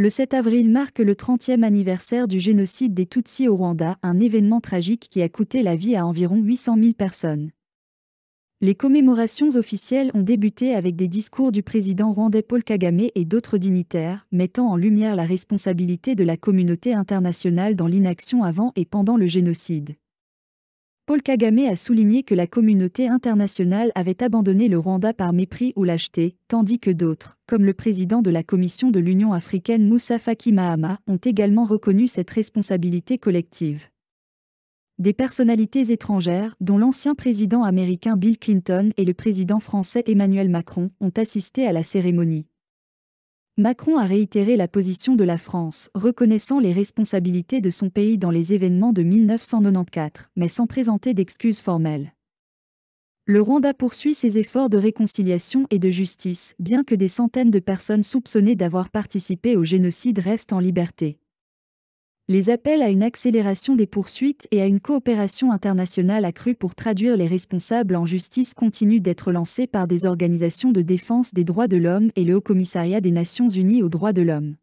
Le 7 avril marque le 30e anniversaire du génocide des Tutsis au Rwanda, un événement tragique qui a coûté la vie à environ 800 000 personnes. Les commémorations officielles ont débuté avec des discours du président rwandais Paul Kagame et d'autres dignitaires, mettant en lumière la responsabilité de la communauté internationale dans l'inaction avant et pendant le génocide. Paul Kagame a souligné que la communauté internationale avait abandonné le Rwanda par mépris ou lâcheté, tandis que d'autres, comme le président de la Commission de l'Union africaine Moussa Faki Mahama, ont également reconnu cette responsabilité collective. Des personnalités étrangères, dont l'ancien président américain Bill Clinton et le président français Emmanuel Macron, ont assisté à la cérémonie. Macron a réitéré la position de la France, reconnaissant les responsabilités de son pays dans les événements de 1994, mais sans présenter d'excuses formelles. Le Rwanda poursuit ses efforts de réconciliation et de justice, bien que des centaines de personnes soupçonnées d'avoir participé au génocide restent en liberté les appels à une accélération des poursuites et à une coopération internationale accrue pour traduire les responsables en justice continuent d'être lancés par des organisations de défense des droits de l'homme et le Haut-Commissariat des Nations Unies aux droits de l'homme.